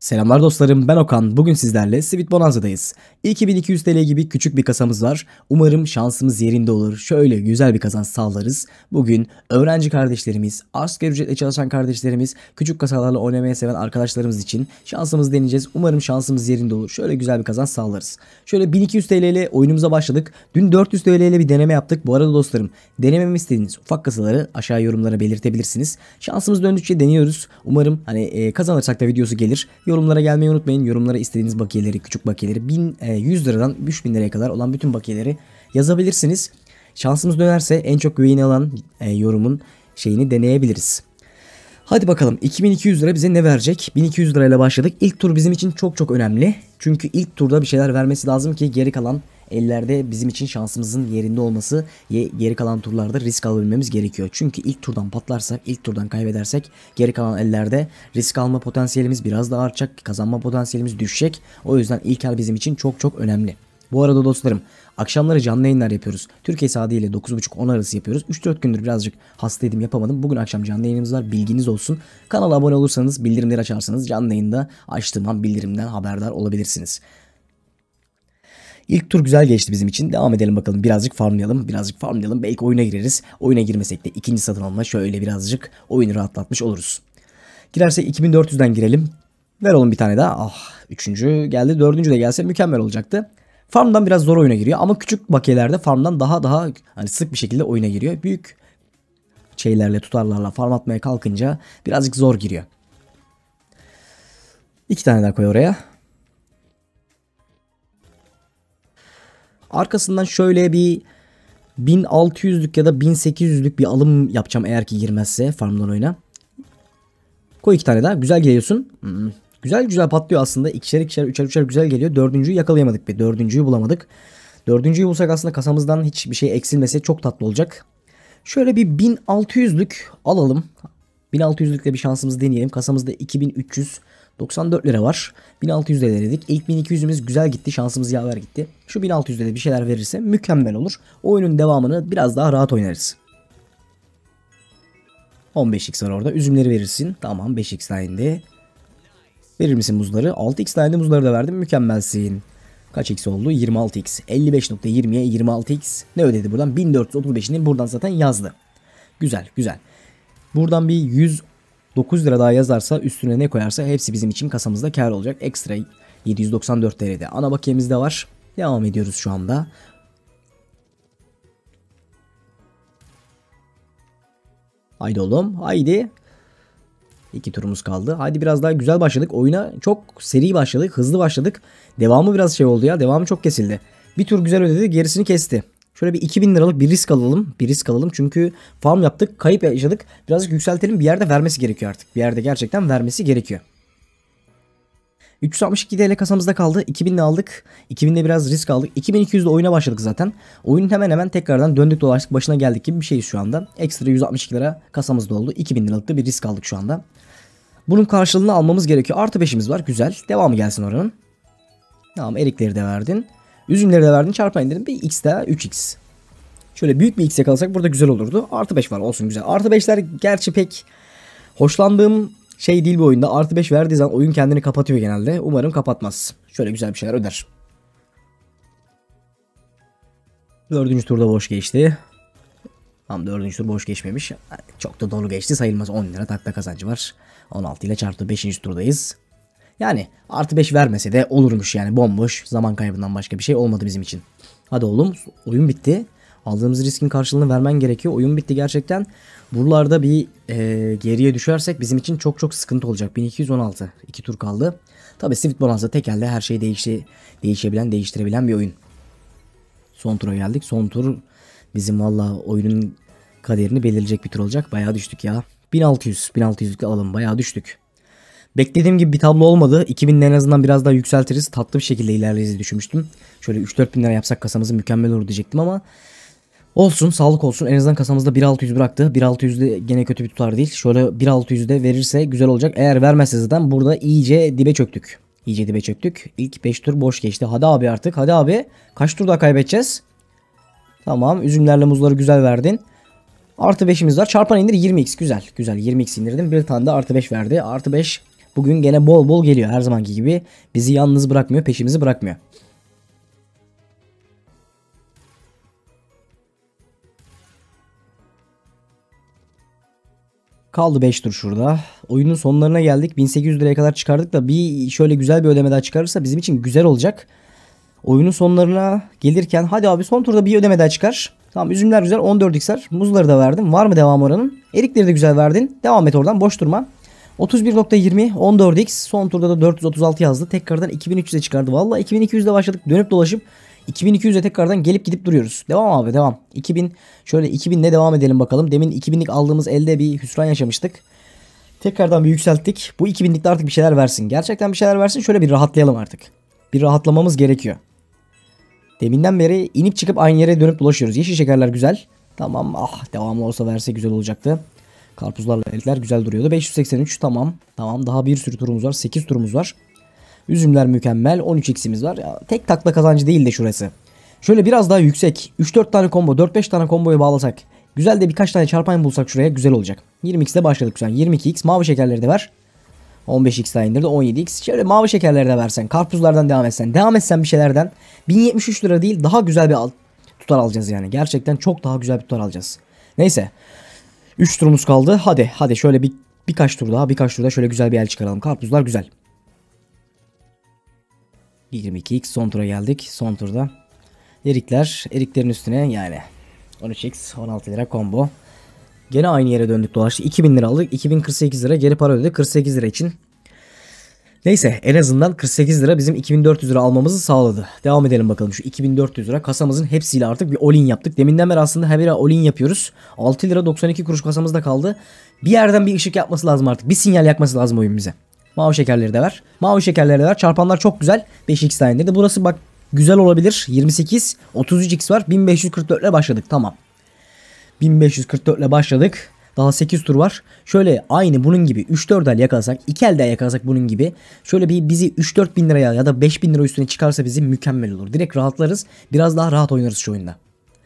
Selamlar dostlarım ben Okan. Bugün sizlerle Sweet Bonanza'dayız. 2200 TL gibi küçük bir kasamız var. Umarım şansımız yerinde olur. Şöyle güzel bir kazanç sağlarız. Bugün öğrenci kardeşlerimiz, asgari ücretle çalışan kardeşlerimiz, küçük kasalarla oynamayı seven arkadaşlarımız için şansımızı deneyeceğiz. Umarım şansımız yerinde olur. Şöyle güzel bir kazanç sağlarız. Şöyle 1200 TL ile oyunumuza başladık. Dün 400 TL ile bir deneme yaptık. Bu arada dostlarım denememi istediğiniz ufak kasaları aşağı yorumlara belirtebilirsiniz. Şansımız döndükçe deniyoruz. Umarım hani e, kazanırsak da videosu gelir Yorumlara gelmeyi unutmayın. Yorumlara istediğiniz bakiyeleri, küçük bakiyeleri 100 e, liradan 3000 liraya kadar olan bütün bakiyeleri yazabilirsiniz. Şansımız dönerse en çok güveni alan e, yorumun şeyini deneyebiliriz. Hadi bakalım 2200 lira bize ne verecek? 1200 lirayla başladık. İlk tur bizim için çok çok önemli. Çünkü ilk turda bir şeyler vermesi lazım ki geri kalan ellerde bizim için şansımızın yerinde olması geri kalan turlarda risk alabilmemiz gerekiyor. Çünkü ilk turdan patlarsak, ilk turdan kaybedersek geri kalan ellerde risk alma potansiyelimiz biraz daha artacak, kazanma potansiyelimiz düşecek. O yüzden ilk el bizim için çok çok önemli. Bu arada dostlarım akşamları canlı yayınlar yapıyoruz. Türkiye saatiyle ile 9.30-10 arası yapıyoruz. 3-4 gündür birazcık hastaydım yapamadım. Bugün akşam canlı yayınımız var bilginiz olsun. Kanala abone olursanız bildirimleri açarsanız canlı yayında açtığım an bildirimden haberdar olabilirsiniz. İlk tur güzel geçti bizim için. Devam edelim bakalım. Birazcık farmlayalım. Birazcık farmlayalım. Belki oyuna gireriz. Oyuna girmesek de ikinci satın alma şöyle birazcık oyunu rahatlatmış oluruz. Girerse 2400'den girelim. Ver oğlum bir tane daha. Ah üçüncü geldi. Dördüncü de gelse mükemmel olacaktı. Farmdan biraz zor oyuna giriyor ama küçük bakiyelerde farmdan daha daha hani sık bir şekilde oyuna giriyor. Büyük şeylerle tutarlarla farm atmaya kalkınca birazcık zor giriyor. İki tane daha koy oraya. Arkasından şöyle bir 1600'lük ya da 1800'lük bir alım yapacağım eğer ki girmezse farmdan oyuna. Koy iki tane daha. Güzel geliyorsun. Hmm. Güzel güzel patlıyor aslında. İkişer ikişer üçer üçer güzel geliyor. Dördüncüyü yakalayamadık bir. Dördüncüyü bulamadık. Dördüncüyü bulsak aslında kasamızdan hiçbir şey eksilmese çok tatlı olacak. Şöyle bir 1600'lük alalım. 1600'lükle bir şansımızı deneyelim. Kasamızda 2394 lira var. 1600 lira dedik. İlk 1200'ümüz güzel gitti. Şansımız yaver gitti. Şu 1600 lira bir şeyler verirse mükemmel olur. Oyunun devamını biraz daha rahat oynarız. 15x var orada. Üzümleri verirsin. Tamam 5x'den indi. Verir misin muzları? 6x'den indi muzları da verdim. Mükemmelsin. Kaç x oldu? 26x. 55.20'ye 26x. Ne ödedi buradan? 1435'ini buradan zaten yazdı. Güzel güzel. Buradan bir 109 lira daha yazarsa üstüne ne koyarsa hepsi bizim için kasamızda kar olacak. Ekstra 794 TL'de ana bakiyemiz de var. Devam ediyoruz şu anda. Haydi oğlum haydi. İki turumuz kaldı. Hadi biraz daha güzel başladık. Oyuna çok seri başladık. Hızlı başladık. Devamı biraz şey oldu ya. Devamı çok kesildi. Bir tur güzel ödedi. Gerisini kesti. Şöyle bir 2000 liralık bir risk alalım. Bir risk alalım çünkü farm yaptık, kayıp yaşadık. Birazcık yükseltelim bir yerde vermesi gerekiyor artık. Bir yerde gerçekten vermesi gerekiyor. 362 TL kasamızda kaldı. 2000'le aldık. 2000'le biraz risk aldık. 2200 oyuna başladık zaten. Oyun hemen hemen tekrardan döndük dolaştık başına geldik gibi bir şeyiz şu anda. Ekstra 162 lira kasamızda oldu. 2000 liralık da bir risk aldık şu anda. Bunun karşılığını almamız gerekiyor. Artı 5'imiz var. Güzel. Devamı gelsin oranın. Tamam erikleri de verdin. Üzümleri de verdin çarpayın dedim Bir x daha 3x. Şöyle büyük bir x yakalasak burada güzel olurdu. Artı 5 var olsun güzel. Artı 5'ler gerçi pek hoşlandığım şey değil bu oyunda. Artı 5 verdiği zaman oyun kendini kapatıyor genelde. Umarım kapatmaz. Şöyle güzel bir şeyler öder. Dördüncü turda boş geçti. Tam dördüncü tur boş geçmemiş. Çok da dolu geçti sayılmaz. 10 lira takla kazancı var. 16 ile çarptı beşinci turdayız. Yani artı 5 vermese de olurmuş yani bomboş zaman kaybından başka bir şey olmadı bizim için. Hadi oğlum oyun bitti. Aldığımız riskin karşılığını vermen gerekiyor. Oyun bitti gerçekten. Buralarda bir e, geriye düşersek bizim için çok çok sıkıntı olacak. 1216 2 tur kaldı. Tabi Swift Bonanza tekelde her şeyi değişti, değişebilen değiştirebilen bir oyun. Son tura geldik. Son tur bizim valla oyunun kaderini belirleyecek bir tur olacak. Bayağı düştük ya. 1600 1600'lük alalım bayağı düştük. Beklediğim gibi bir tablo olmadı. 2000'in en azından biraz daha yükseltiriz. Tatlı bir şekilde ilerleriz düşünmüştüm. Şöyle 3-4 bin lira yapsak kasamızı mükemmel olur diyecektim ama Olsun sağlık olsun en azından kasamızda 1.600 bıraktı. 1600 de gene kötü bir tutar değil. Şöyle 1600 de verirse güzel olacak. Eğer vermezse zaten burada iyice dibe çöktük. İyice dibe çöktük. İlk 5 tur boş geçti. Hadi abi artık hadi abi. Kaç tur daha kaybedeceğiz? Tamam üzümlerle muzları güzel verdin. Artı 5'imiz var. Çarpan indir 20x güzel. Güzel 20x indirdim. Bir tane de artı 5 verdi. Artı 5 Bugün gene bol bol geliyor her zamanki gibi. Bizi yalnız bırakmıyor, peşimizi bırakmıyor. Kaldı 5 tur şurada. Oyunun sonlarına geldik. 1800 liraya kadar çıkardık da bir şöyle güzel bir ödeme daha çıkarırsa bizim için güzel olacak. Oyunun sonlarına gelirken hadi abi son turda bir ödeme daha çıkar. Tamam üzümler güzel 14 xer. Muzları da verdim. Var mı devam oranın? Erikleri de güzel verdin. Devam et oradan boş durma. 31.20 14x son turda da 436 yazdı. Tekrardan 2300'e çıkardı. Valla 2200'de başladık dönüp dolaşıp 2200'e tekrardan gelip gidip duruyoruz. Devam abi devam. 2000 şöyle 2000'le devam edelim bakalım. Demin 2000'lik aldığımız elde bir hüsran yaşamıştık. Tekrardan bir yükselttik. Bu 2000'likte artık bir şeyler versin. Gerçekten bir şeyler versin. Şöyle bir rahatlayalım artık. Bir rahatlamamız gerekiyor. Deminden beri inip çıkıp aynı yere dönüp dolaşıyoruz. Yeşil şekerler güzel. Tamam ah devamı olsa verse güzel olacaktı. Karpuzlarla elitler güzel duruyordu. 583 tamam. Tamam daha bir sürü turumuz var. 8 turumuz var. Üzümler mükemmel. 13 x'imiz var. Ya, tek takla kazancı değil de şurası. Şöyle biraz daha yüksek. 3-4 tane combo, 4-5 tane comboyu bağlasak. Güzel de birkaç tane çarpan bulsak şuraya güzel olacak. 20 x ile başladık şu an. 22x mavi şekerleri de ver. 15x daha indirdi 17x. Şöyle mavi şekerleri de versen. Karpuzlardan devam etsen. Devam etsen bir şeylerden. 1073 lira değil daha güzel bir al tutar alacağız yani. Gerçekten çok daha güzel bir tutar alacağız. Neyse. 3 turumuz kaldı. Hadi hadi şöyle bir birkaç tur daha birkaç tur daha şöyle güzel bir el çıkaralım. Karpuzlar güzel. 22x son tura geldik. Son turda erikler. Eriklerin üstüne yani 13x 16 lira combo. Gene aynı yere döndük dolaştık. 2000 lira aldık. 2048 lira geri para ödedik. 48 lira için Neyse en azından 48 lira bizim 2400 lira almamızı sağladı. Devam edelim bakalım şu 2400 lira kasamızın hepsiyle artık bir olin yaptık. Deminden beri aslında her biri olin yapıyoruz. 6 lira 92 kuruş kasamızda kaldı. Bir yerden bir ışık yapması lazım artık. Bir sinyal yakması lazım oyun bize. Mavi şekerleri de ver. Mavi şekerleri de ver. Çarpanlar çok güzel. 5x tane de. Burası bak güzel olabilir. 28, 33x var. 1544 ile başladık. Tamam. 1544 ile başladık. Daha 8 tur var. Şöyle aynı bunun gibi 3-4 el yakalasak 2 el daha yakalasak bunun gibi. Şöyle bir bizi 3-4 bin liraya ya da 5 bin lira üstüne çıkarsa bizi mükemmel olur. Direkt rahatlarız. Biraz daha rahat oynarız şu oyunda.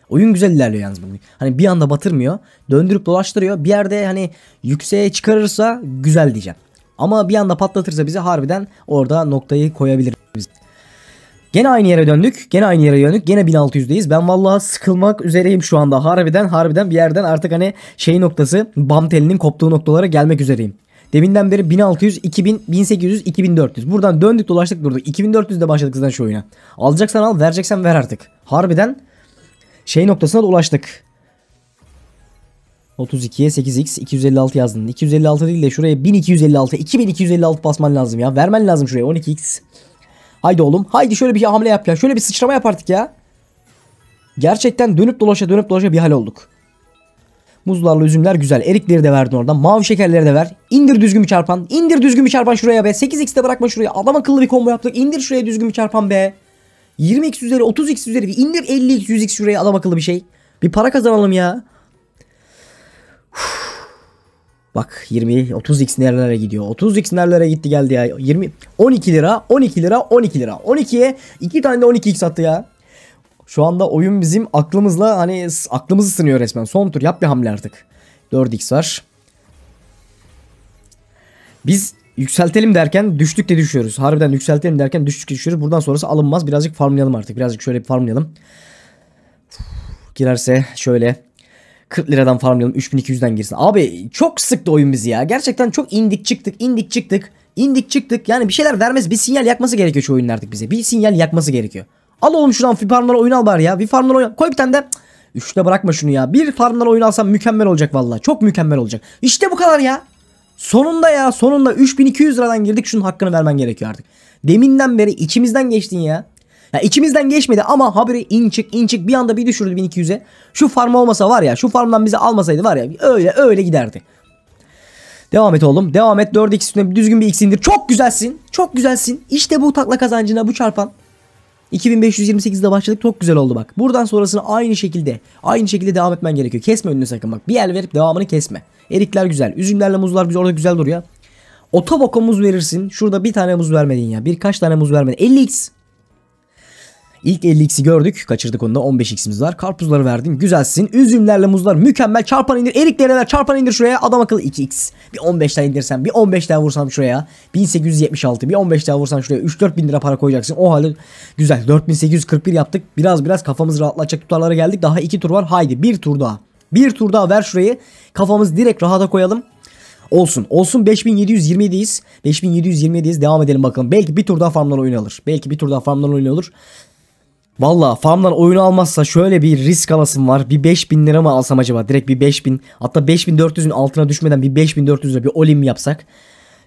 Oyun güzel ilerliyor yalnız bugün. Hani bir anda batırmıyor. Döndürüp dolaştırıyor. Bir yerde hani yükseğe çıkarırsa güzel diyeceğim. Ama bir anda patlatırsa bizi harbiden orada noktayı koyabilir. Gene aynı yere döndük. Gene aynı yere döndük. Gene 1600'deyiz. Ben vallahi sıkılmak üzereyim şu anda. Harbiden harbiden bir yerden artık hani şey noktası bam telinin koptuğu noktalara gelmek üzereyim. Deminden beri 1600, 2000, 1800, 2400. Buradan döndük dolaştık durduk. 2400'de başladık zaten şu oyuna. Alacaksan al, vereceksen ver artık. Harbiden şey noktasına da ulaştık. 32'ye 8x 256 yazdın. 256 değil de şuraya 1256, 2256 basman lazım ya. Vermen lazım şuraya 12x. Haydi oğlum. Haydi şöyle bir hamle yap ya. Şöyle bir sıçrama yap artık ya. Gerçekten dönüp dolaşa dönüp dolaşa bir hal olduk. Muzlarla üzümler güzel. Erikleri de verdin oradan. Mavi şekerleri de ver. İndir düzgün bir çarpan. İndir düzgün bir çarpan şuraya be. 8x'de bırakma şuraya. Adam akıllı bir combo yaptık. İndir şuraya düzgün bir çarpan be. 20x üzeri 30x üzeri bir indir 50x 100x şuraya adam akıllı bir şey. Bir para kazanalım ya. Bak 20 30x nerelere gidiyor. 30x nerelere gitti geldi ya. 20 12 lira 12 lira 12 lira. 12'ye 2 tane de 12x attı ya. Şu anda oyun bizim aklımızla hani aklımızı sınıyor resmen. Son tur yap bir hamle artık. 4x var. Biz yükseltelim derken düştük de düşüyoruz. Harbiden yükseltelim derken düştük de düşüyoruz. Buradan sonrası alınmaz. Birazcık farmlayalım artık. Birazcık şöyle bir farmlayalım. Girerse şöyle 40 liradan farmlayalım 3200'den girsin. Abi çok sıktı oyun bizi ya. Gerçekten çok indik çıktık indik çıktık. indik çıktık. Yani bir şeyler vermez. Bir sinyal yakması gerekiyor şu oyunun artık bize. Bir sinyal yakması gerekiyor. Al oğlum şuradan bir farmlara oyun al bari ya. Bir farmlara oyun Koy bir tane de. Üçte bırakma şunu ya. Bir farmlara oyun alsam mükemmel olacak vallahi, Çok mükemmel olacak. İşte bu kadar ya. Sonunda ya sonunda 3200 liradan girdik şunun hakkını vermen gerekiyor artık. Deminden beri içimizden geçtin ya. Yani içimizden geçmedi ama haberi inçik inçik bir anda bir düşürdü 1200'e. Şu farm olmasa var ya şu farmdan bizi almasaydı var ya öyle öyle giderdi. Devam et oğlum. Devam et. 4 x üstüne düzgün bir x indir. Çok güzelsin. Çok güzelsin. İşte bu takla kazancına bu çarpan. 2528'de başladık. Çok güzel oldu bak. Buradan sonrasını aynı şekilde aynı şekilde devam etmen gerekiyor. Kesme önünü sakın bak. Bir el verip devamını kesme. Erikler güzel. Üzümlerle muzlar biz Orada güzel duruyor. Otoboko muz verirsin. Şurada bir tane muz vermedin ya. Birkaç tane muz vermedin. 50x. İlk 50x'i gördük. Kaçırdık onu da 15x'imiz var. Karpuzları verdin, Güzelsin. Üzümlerle muzlar mükemmel. Çarpan indir. Eriklerine ver. Çarpan indir şuraya. Adam akıllı 2x. Bir 15 tane indirsem. Bir 15 tane vursam şuraya. 1876. Bir 15 tane vursam şuraya. 3-4 bin lira para koyacaksın. O halde güzel. 4841 yaptık. Biraz biraz kafamız rahatlatacak tutarlara geldik. Daha 2 tur var. Haydi bir tur daha. Bir tur daha ver şurayı. Kafamız direkt rahata koyalım. Olsun. Olsun 5727'yiz. 5727'yiz. Devam edelim bakalım. Belki bir tur daha farmdan oyun alır. Belki bir tur daha farmdan oyun olur. Valla farmdan oyunu almazsa şöyle bir risk alasım var. Bir 5000 lira mı alsam acaba? Direkt bir 5000 hatta 5400'ün altına düşmeden bir 5400 bir olim yapsak.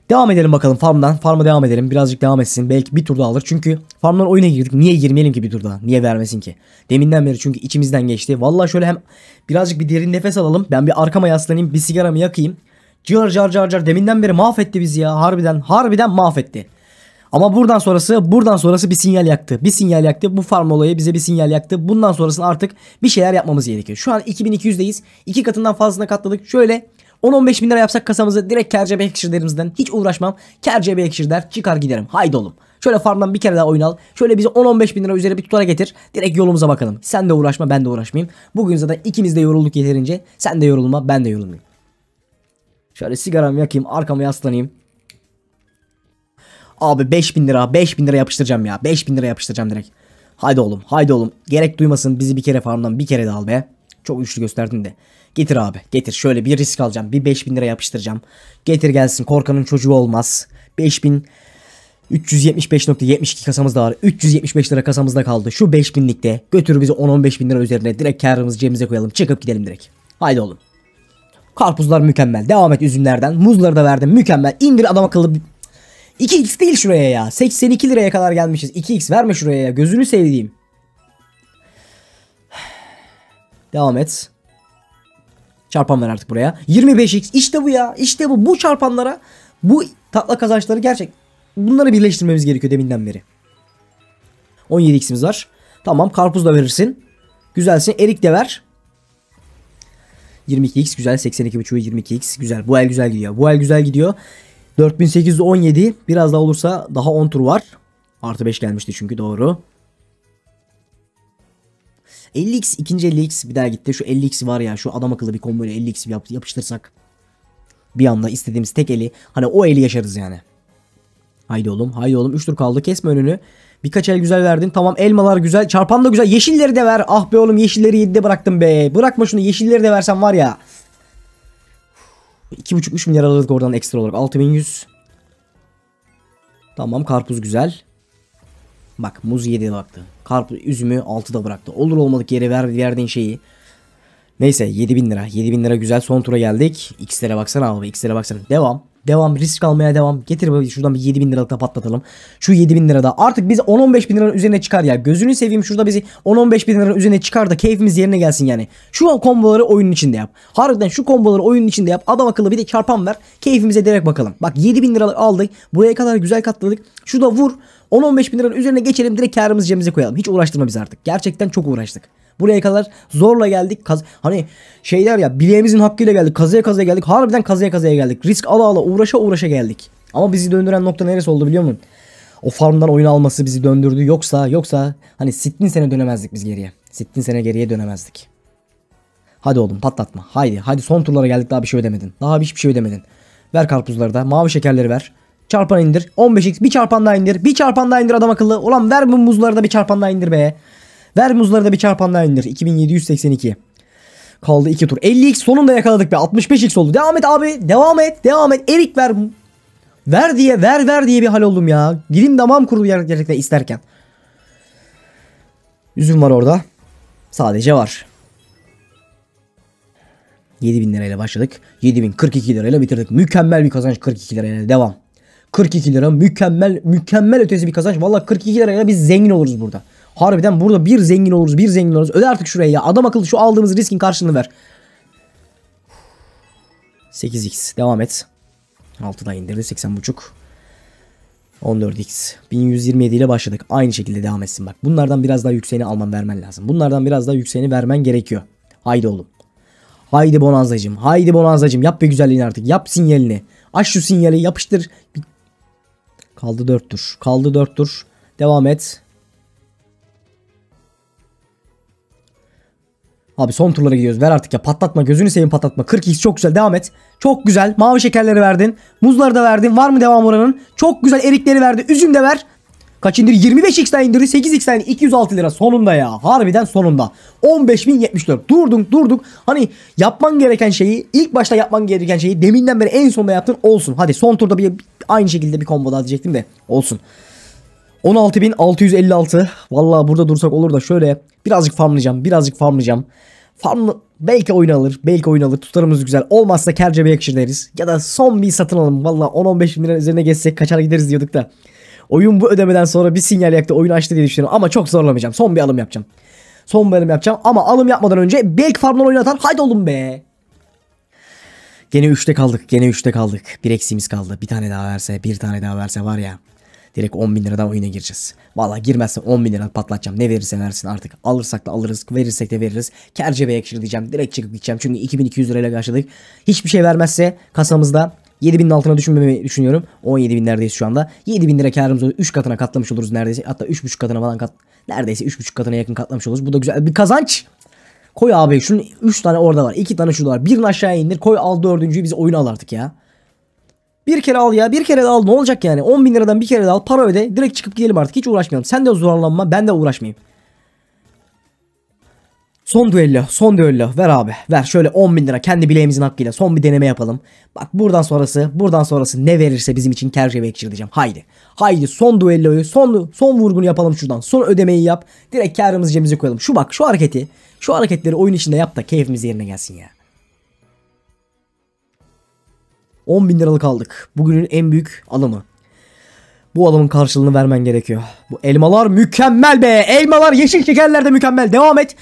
Devam edelim bakalım farmdan. Farma devam edelim. Birazcık devam etsin. Belki bir turda alır. Çünkü farmdan oyuna girdik. Niye girmeyelim ki bir turda? Niye vermesin ki? Deminden beri çünkü içimizden geçti. Valla şöyle hem birazcık bir derin nefes alalım. Ben bir arkama yaslanayım. Bir sigaramı yakayım. Car car car car deminden beri mahvetti bizi ya. Harbiden harbiden mahvetti. Ama buradan sonrası buradan sonrası bir sinyal yaktı. Bir sinyal yaktı. Bu farm olayı bize bir sinyal yaktı. Bundan sonrasını artık bir şeyler yapmamız gerekiyor. Şu an 2200'deyiz. İki katından fazlasına katladık. Şöyle 10-15 bin lira yapsak kasamızı direkt KCB ekşirlerimizden hiç uğraşmam. KCB ekşirler çıkar giderim. Haydi oğlum. Şöyle farmdan bir kere daha oyun al. Şöyle bize 10-15 bin lira üzeri bir tutara getir. Direkt yolumuza bakalım. Sen de uğraşma ben de uğraşmayayım. Bugün zaten ikimiz de yorulduk yeterince. Sen de yorulma ben de yorulmayayım. Şöyle sigaramı yakayım arkama yaslanayım. Abi 5000 lira 5000 lira yapıştıracağım ya. 5000 lira yapıştıracağım direkt. Haydi oğlum haydi oğlum. Gerek duymasın bizi bir kere farmdan bir kere de al be. Çok güçlü gösterdin de. Getir abi getir şöyle bir risk alacağım. Bir 5000 lira yapıştıracağım. Getir gelsin korkanın çocuğu olmaz. 5000 375.72 kasamızda var. 375 lira kasamızda kaldı. Şu 5000'likte götür bizi 10-15 bin lira üzerine. Direkt karımızı cebimize koyalım. Çıkıp gidelim direkt. Haydi oğlum. Karpuzlar mükemmel. Devam et üzümlerden. Muzları da verdim. Mükemmel. İndir adam akıllı 2x değil şuraya ya. 82 liraya kadar gelmişiz. 2x verme şuraya ya. Gözünü sevdiğim. Devam et. Çarpan ver artık buraya. 25x işte bu ya. İşte bu. Bu çarpanlara bu tatla kazançları gerçek. Bunları birleştirmemiz gerekiyor deminden beri. 17x'imiz var. Tamam karpuz da verirsin. Güzelsin. Erik de ver. 22x güzel. 82.5'u 22x güzel. Bu el güzel gidiyor. Bu el güzel gidiyor. 4817 biraz daha olursa daha 10 tur var. Artı 5 gelmişti çünkü doğru. 50x ikinci 50x bir daha gitti. Şu 50x var ya şu adam akıllı bir komboyla 50x yap, yapıştırsak. Bir anda istediğimiz tek eli. Hani o eli yaşarız yani. Haydi oğlum haydi oğlum 3 tur kaldı kesme önünü. Birkaç el güzel verdin. Tamam elmalar güzel. Çarpan da güzel. Yeşilleri de ver. Ah be oğlum yeşilleri 7'de bıraktım be. Bırakma şunu yeşilleri de versen var ya. 2,5-3 milyar alırdık oradan ekstra olarak. 6100. Tamam karpuz güzel. Bak muz 7 baktı. Karpuz üzümü 6'da bıraktı. Olur olmadık yere ver, verdiğin şeyi. Neyse 7000 lira. 7000 lira güzel son tura geldik. X'lere baksana abi X'lere baksana. Devam. Devam risk almaya devam. Getir şuradan bir 7000 liralık da patlatalım. Şu 7000 lirada artık biz 10-15 bin liranın üzerine çıkar ya. Gözünü seveyim şurada bizi 10-15 bin liranın üzerine çıkar da keyfimiz yerine gelsin yani. Şu an komboları oyunun içinde yap. Harbiden şu komboları oyunun içinde yap. Adam akıllı bir de çarpan ver. Keyfimize direkt bakalım. Bak 7000 liralık aldık. Buraya kadar güzel katladık. Şu da vur. 10-15 bin liranın üzerine geçelim direkt karımızı cebimize koyalım. Hiç uğraştırma biz artık. Gerçekten çok uğraştık. Buraya kadar zorla geldik. Kaz hani şeyler ya bileğimizin hakkıyla geldik. kazaya kazaya geldik. Harbiden kazaya kazaya geldik. Risk ala ala uğraşa uğraşa geldik. Ama bizi döndüren nokta neresi oldu biliyor musun? O farmdan oyun alması bizi döndürdü. Yoksa yoksa hani sittin sene dönemezdik biz geriye. Sittin sene geriye dönemezdik. Hadi oğlum patlatma. Haydi. Haydi son turlara geldik daha bir şey ödemedin. Daha hiçbir şey ödemedin. Ver karpuzları da. Mavi şekerleri ver. Çarpan indir. 15x bir çarpan daha indir. Bir çarpan daha indir adam akıllı. Ulan ver bu muzları da bir çarpan daha indir be. Ver muzları da bir çarpanlar indir. 2782. Kaldı 2 tur. 50x sonunda yakaladık be. 65x oldu. Devam et abi. Devam et. Devam et. Erik ver. Ver diye ver ver diye bir hal oldum ya. Dilim damam kurudu gerçekten isterken. Üzüm var orada. Sadece var. 7000 lirayla başladık. 7042 lirayla bitirdik. Mükemmel bir kazanç 42 lirayla devam. 42 lira mükemmel mükemmel ötesi bir kazanç. Valla 42 lirayla biz zengin oluruz burada. Harbiden burada bir zengin oluruz bir zengin oluruz. Öde artık şuraya ya. Adam akıllı şu aldığımız riskin karşılığını ver. 8x devam et. 6'dan indirdi 80.5. 14x 1127 ile başladık. Aynı şekilde devam etsin bak. Bunlardan biraz daha yükseğini alman vermen lazım. Bunlardan biraz daha yükseğini vermen gerekiyor. Haydi oğlum. Haydi bonanzacım. Haydi bonanzacım. Yap bir güzelliğini artık. Yap sinyalini. Aç şu sinyali yapıştır. Kaldı 4 tur. Kaldı 4 tur. Devam et. Abi son turlara gidiyoruz. Ver artık ya. Patlatma. Gözünü seveyim patlatma. 40 42 çok güzel. Devam et. Çok güzel. Mavi şekerleri verdin. Muzları da verdin. Var mı devam oranın? Çok güzel erikleri verdi. Üzüm de ver. Kaç indir? 25x'den indirdi. 8x'den indirdi. 206 lira. Sonunda ya. Harbiden sonunda. 15.074. Durdun durduk. Hani yapman gereken şeyi ilk başta yapman gereken şeyi deminden beri en sonunda yaptın olsun. Hadi son turda bir aynı şekilde bir combo daha diyecektim de olsun. 16.656. Valla burada dursak olur da şöyle birazcık farmlayacağım. Birazcık farmlayacağım. Farm belki oyun alır. Belki oyun alır. Tutarımız güzel. Olmazsa Kercebe yakışır deriz. Ya da son bir satın alalım. Valla 10-15 bin lira üzerine geçsek kaçar gideriz diyorduk da. Oyun bu ödemeden sonra bir sinyal yaktı. Oyun açtı diye düşünüyorum. Ama çok zorlamayacağım. Son bir alım yapacağım. Son bir alım yapacağım. Ama alım yapmadan önce belki farmdan oyun atar. Haydi oğlum be. Gene 3'te kaldık. Gene 3'te kaldık. Bir eksiğimiz kaldı. Bir tane daha verse, bir tane daha verse var ya. Direkt 10 bin liradan oyuna gireceğiz. Vallahi girmezsen 10 bin lira patlatacağım. Ne verirse versin artık. Alırsak da alırız. Verirsek de veririz. Kercebe yakışır diyeceğim. Direkt çıkıp gideceğim. Çünkü 2200 lirayla karşıladık. Hiçbir şey vermezse kasamızda 7000'in altına düşünmemeyi düşünüyorum. neredeyiz şu anda. 7000 lira karımızı 3 katına katlamış oluruz neredeyse. Hatta 3.5 katına falan kat neredeyse 3.5 katına yakın katlamış oluruz. Bu da güzel bir kazanç. Koy abi şunun 3 tane orada var. 2 tane şurada var. Birini aşağıya indir. Koy al dördüncüyü biz oyunu alardık ya. Bir kere al ya bir kere de al ne olacak yani 10 bin liradan bir kere de al para öde direkt çıkıp gidelim artık hiç uğraşmayalım. Sen de zorlanma ben de uğraşmayayım. Son düello son düello ver abi ver şöyle 10 bin lira kendi bileğimizin hakkıyla son bir deneme yapalım. Bak buradan sonrası buradan sonrası ne verirse bizim için kerce bekçir diyeceğim haydi. Haydi son düelloyu son son vurgunu yapalım şuradan son ödemeyi yap direkt karımızı cebimize koyalım. Şu bak şu hareketi şu hareketleri oyun içinde yap da keyfimiz yerine gelsin ya. 10 bin liralık aldık. Bugünün en büyük alımı. Bu alımın karşılığını vermen gerekiyor. Bu elmalar mükemmel be. Elmalar yeşil şekerler de mükemmel. Devam et.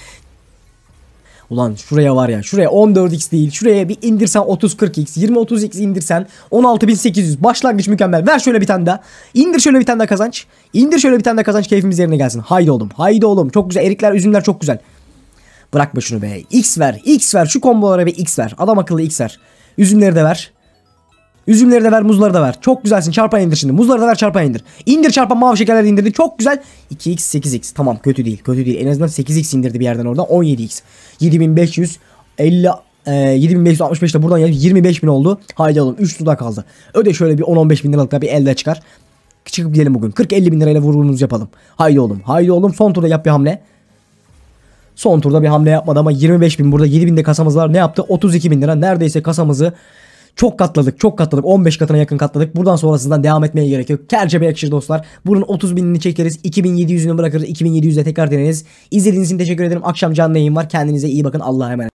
Ulan şuraya var ya şuraya 14x değil şuraya bir indirsen 30-40x 20-30x indirsen 16.800 başlangıç mükemmel ver şöyle bir tane daha İndir şöyle bir tane daha kazanç İndir şöyle bir tane daha kazanç keyfimiz yerine gelsin haydi oğlum haydi oğlum çok güzel erikler üzümler çok güzel bırakma şunu be x ver x ver şu kombolara bir x ver adam akıllı x ver üzümleri de ver Üzümleri de ver muzları da ver. Çok güzelsin çarpan indir şimdi. Muzları da ver çarpan indir. İndir çarpan mavi şekerleri indirdi. Çok güzel. 2x 8x tamam kötü değil kötü değil. En azından 8x indirdi bir yerden oradan 17x. 7550 e, 7565 de buradan 25 bin oldu. Haydi oğlum 3 tuda kaldı. Öde şöyle bir 10-15 bin liralık bir elde çıkar. Çıkıp gidelim bugün. 40-50 bin lirayla vurgumuzu yapalım. Haydi oğlum. Haydi oğlum. Son turda yap bir hamle. Son turda bir hamle yapmadı ama 25 bin burada 7 bin de kasamız var. Ne yaptı? 32 bin lira. Neredeyse kasamızı çok katladık çok katladık 15 katına yakın katladık. Buradan sonrasından devam etmeye gerek yok. Kerce bir ekşir dostlar. Bunun 30 binini çekeriz. 2700'ünü bırakırız. 2700'e tekrar deneriz. İzlediğiniz için teşekkür ederim. Akşam canlı yayın var. Kendinize iyi bakın. Allah'a emanet.